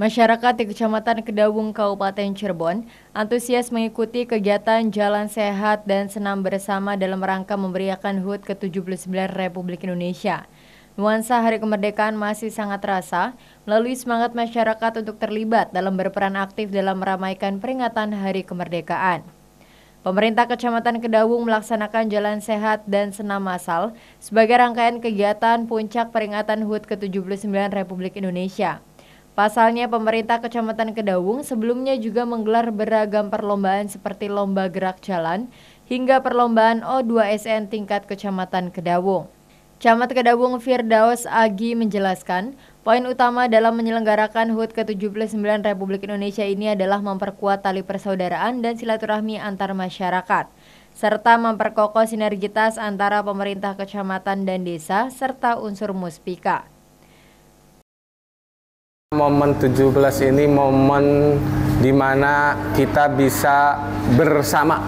Masyarakat di Kecamatan Kedawung, Kabupaten Cirebon, antusias mengikuti kegiatan Jalan Sehat dan Senam Bersama dalam rangka memberiakan HUT ke-79 Republik Indonesia. Nuansa Hari Kemerdekaan masih sangat terasa melalui semangat masyarakat untuk terlibat dalam berperan aktif dalam meramaikan peringatan Hari Kemerdekaan. Pemerintah Kecamatan Kedawung melaksanakan jalan sehat dan senam massal sebagai rangkaian kegiatan puncak peringatan HUT ke-79 Republik Indonesia. Pasalnya pemerintah Kecamatan Kedawung sebelumnya juga menggelar beragam perlombaan seperti lomba gerak jalan hingga perlombaan O2SN tingkat Kecamatan Kedawung. Camat Kedawung Firdaus Agi menjelaskan, poin utama dalam menyelenggarakan HUT ke-79 Republik Indonesia ini adalah memperkuat tali persaudaraan dan silaturahmi antar masyarakat, serta memperkokoh sinergitas antara pemerintah kecamatan dan desa serta unsur muspika. Momen 17 ini momen dimana kita bisa bersama,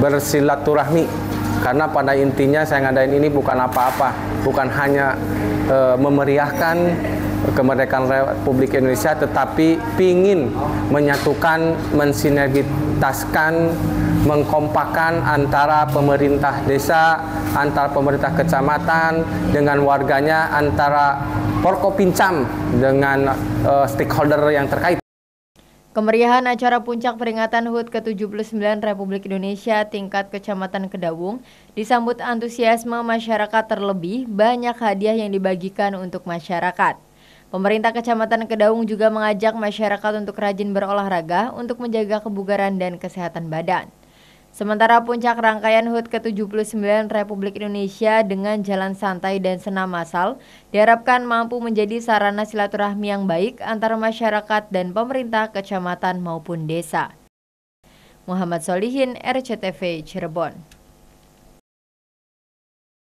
bersilaturahmi. Karena pada intinya saya ngadain ini bukan apa-apa, bukan hanya e, memeriahkan kemerdekaan Republik Indonesia, tetapi pingin menyatukan, mensinergitaskan, mengkompakan antara pemerintah desa, antara pemerintah kecamatan dengan warganya, antara Porkopincam dengan uh, stakeholder yang terkait. Kemeriahan acara puncak peringatan HUT ke-79 Republik Indonesia tingkat Kecamatan Kedawung disambut antusiasme masyarakat terlebih banyak hadiah yang dibagikan untuk masyarakat. Pemerintah Kecamatan Kedawung juga mengajak masyarakat untuk rajin berolahraga untuk menjaga kebugaran dan kesehatan badan. Sementara puncak rangkaian HUT ke-79 Republik Indonesia dengan jalan santai dan senam masal diharapkan mampu menjadi sarana silaturahmi yang baik antara masyarakat dan pemerintah kecamatan maupun desa. Muhammad Solihin, RCTV Cirebon.